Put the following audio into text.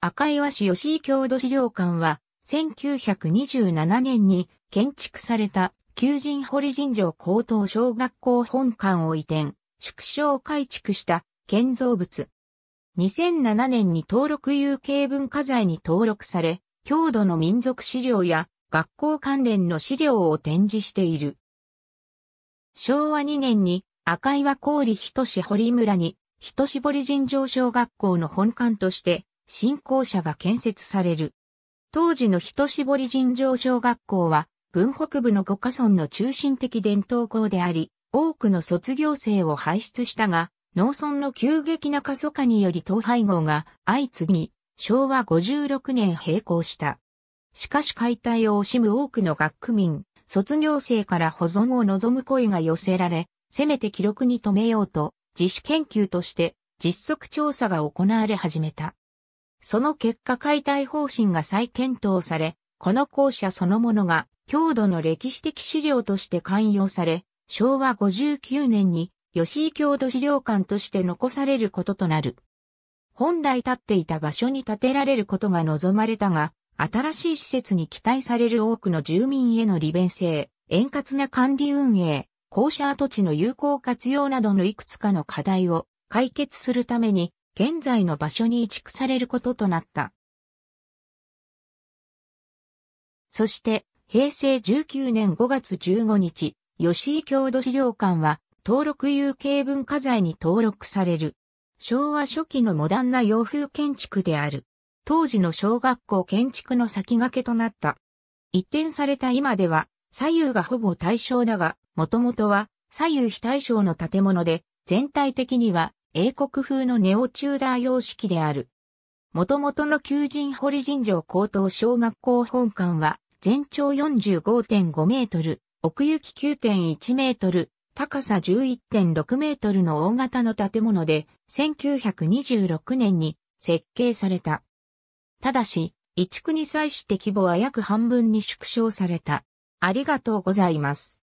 赤岩市吉井郷土資料館は、1927年に建築された旧人堀神城高等小学校本館を移転、縮小改築した建造物。2007年に登録有形文化財に登録され、郷土の民族資料や学校関連の資料を展示している。昭和2年に赤岩郡人志堀村に人志堀神城小学校の本館として新校舎が建設される。当時の人絞り尋常小学校は、軍北部の五カ村の中心的伝統校であり、多くの卒業生を輩出したが、農村の急激な過疎化により統廃合が相次ぎ、昭和56年閉校した。しかし解体を惜しむ多くの学区民、卒業生から保存を望む声が寄せられ、せめて記録に留めようと、自主研究として実測調査が行われ始めた。その結果解体方針が再検討され、この校舎そのものが郷土の歴史的資料として寛容され、昭和59年に吉井郷土資料館として残されることとなる。本来建っていた場所に建てられることが望まれたが、新しい施設に期待される多くの住民への利便性、円滑な管理運営、校舎跡地の有効活用などのいくつかの課題を解決するために現在の場所に移築されることとなった。そして、平成19年5月15日、吉井郷土資料館は登録有形文化財に登録される。昭和初期のモダンな洋風建築である。当時の小学校建築の先駆けとなった。一転された今では、左右がほぼ対称だが、もともとは左右非対称の建物で、全体的には英国風のネオチューダー様式である。元々の求人堀神城高等小学校本館は、全長45.5メートル、奥行き9.1メートル、高さ11.6メートルの大型の建物で、1926年に設計された。ただし、移築に際して規模は約半分に縮小された。ありがとうございます。